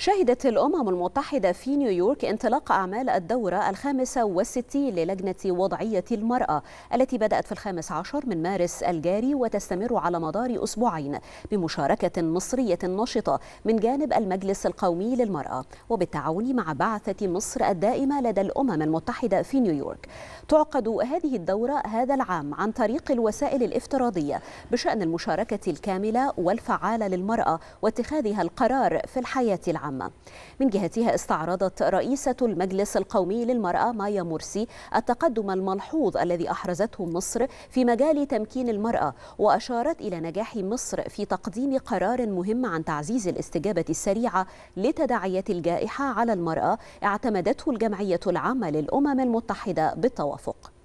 شهدت الأمم المتحدة في نيويورك انطلاق أعمال الدورة الخامسة والستين للجنة وضعية المرأة التي بدأت في الخامس عشر من مارس الجاري وتستمر على مدار أسبوعين بمشاركة مصرية نشطة من جانب المجلس القومي للمرأة وبالتعاون مع بعثة مصر الدائمة لدى الأمم المتحدة في نيويورك تعقد هذه الدورة هذا العام عن طريق الوسائل الافتراضية بشأن المشاركة الكاملة والفعالة للمرأة واتخاذها القرار في الحياة العامة العامة من جهتها استعرضت رئيسة المجلس القومي للمرأة مايا مرسي التقدم الملحوظ الذي أحرزته مصر في مجال تمكين المرأة وأشارت إلى نجاح مصر في تقديم قرار مهم عن تعزيز الاستجابة السريعة لتداعيات الجائحة على المرأة اعتمدته الجمعية العامة للأمم المتحدة بالتوافق